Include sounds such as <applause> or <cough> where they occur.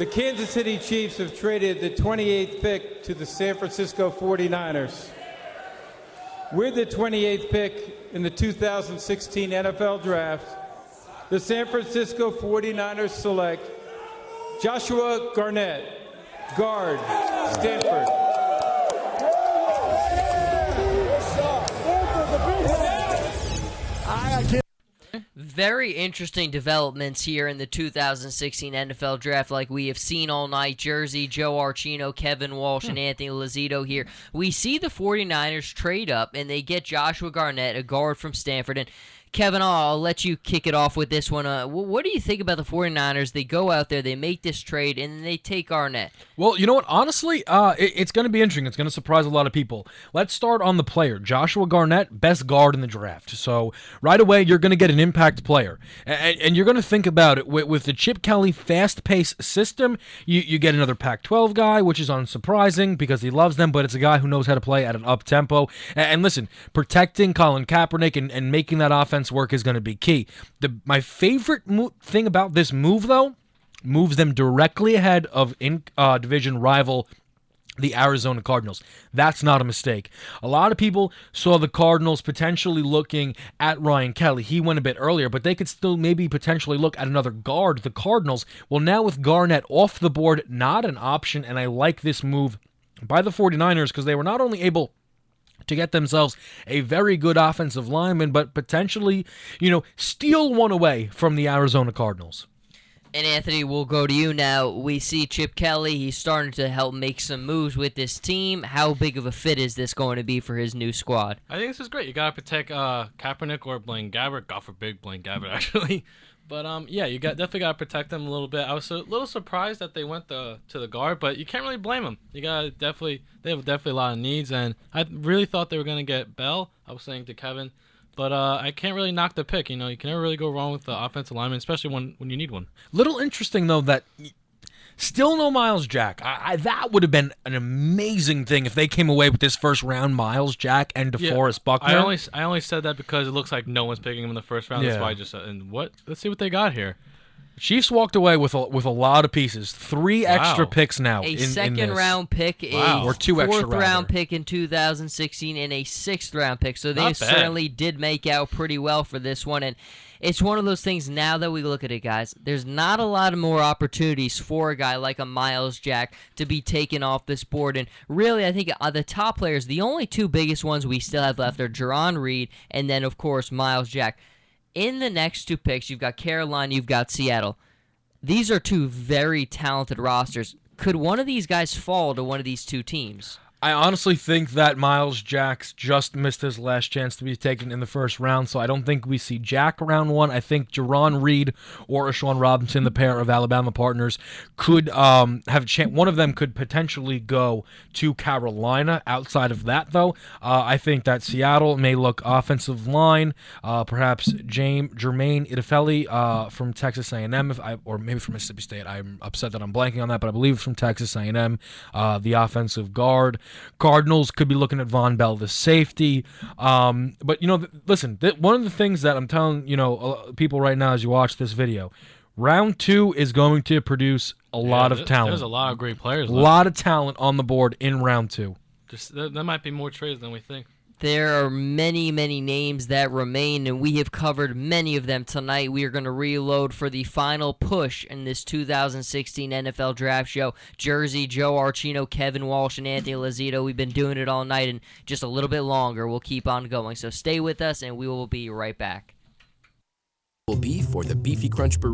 The Kansas City Chiefs have traded the 28th pick to the San Francisco 49ers. With the 28th pick in the 2016 NFL Draft, the San Francisco 49ers select Joshua Garnett, guard, Stanford. very interesting developments here in the 2016 NFL draft, like we have seen all night. Jersey, Joe Archino, Kevin Walsh, hmm. and Anthony Lazito here. We see the 49ers trade up, and they get Joshua Garnett, a guard from Stanford. And Kevin, I'll let you kick it off with this one. Uh, what do you think about the 49ers? They go out there, they make this trade, and they take Arnett. Well, you know what? Honestly, uh, it, it's going to be interesting. It's going to surprise a lot of people. Let's start on the player Joshua Garnett, best guard in the draft. So, right away, you're going to get an impact player. And, and you're going to think about it with, with the Chip Kelly fast paced system. You, you get another Pac 12 guy, which is unsurprising because he loves them, but it's a guy who knows how to play at an up tempo. And, and listen, protecting Colin Kaepernick and, and making that offense defense work is going to be key. The my favorite mo- thing about this move though moves them directly ahead of in uh, division rival the Arizona Cardinals. That's not a mistake. A lot of people saw the Cardinals potentially looking at Ryan Kelly. He went a bit earlier, but they could still maybe potentially look at another guard, the Cardinals. Well, now with Garnett off the board, not an option, and I like this move by the 49ers because they were not only able to get themselves a very good offensive lineman, but potentially, you know, steal one away from the Arizona Cardinals. And Anthony, we'll go to you now. We see Chip Kelly. He's starting to help make some moves with this team. How big of a fit is this going to be for his new squad? I think this is great. You gotta protect uh, Kaepernick or Blaine Gabbert. God forbid Blaine Gabbert <laughs> actually. But um, yeah, you got definitely gotta protect them a little bit. I was a little surprised that they went the to the guard, but you can't really blame them. You gotta definitely they have definitely a lot of needs, and I really thought they were gonna get Bell. I was saying to Kevin, but uh, I can't really knock the pick. You know, you can never really go wrong with the offensive lineman, especially when, when you need one. Little interesting though that still no Miles Jack. I, I, that would have been an amazing thing if they came away with this first round Miles Jack and DeForest yeah, Buckner. I only I only said that because it looks like no one's picking him in the first round. Yeah. That's why I just said, and what? Let's see what they got here. Chiefs walked away with a, with a lot of pieces. Three wow. extra picks now. A in, second in round pick, wow. a or two fourth round pick in 2016, and a sixth round pick. So they certainly did make out pretty well for this one. And it's one of those things now that we look at it, guys. There's not a lot of more opportunities for a guy like a Miles Jack to be taken off this board. And really, I think uh, the top players, the only two biggest ones we still have left are Jerron Reed and then, of course, Miles Jack. In the next two picks, you've got Carolina, you've got Seattle. These are two very talented rosters. Could one of these guys fall to one of these two teams? I honestly think that Miles Jacks just missed his last chance to be taken in the first round, so I don't think we see Jack round one. I think Jerron Reed or Sean Robinson, the pair of Alabama partners, could um, have a chance. One of them could potentially go to Carolina. Outside of that, though, uh, I think that Seattle may look offensive line, uh, perhaps James Jermaine Itafeli uh, from Texas A&M, I, or maybe from Mississippi State. I'm upset that I'm blanking on that, but I believe from Texas A&M, uh, the offensive guard. Cardinals could be looking at Von Bell, the safety. Um, but you know, th- listen, th- one of the things that I'm telling you know uh, people right now as you watch this video, round two is going to produce a yeah, lot of talent. There's a lot of great players. A lot of talent on the board in round two. Just there, there might be more trades than we think. There are many, many names that remain, and we have covered many of them tonight. We are going to reload for the final push in this 2016 NFL Draft Show. Jersey, Joe Archino, Kevin Walsh, and Anthony Lazito. We've been doing it all night, and just a little bit longer, we'll keep on going. So stay with us, and we will be right back. Will be for the Beefy Crunch Burrito.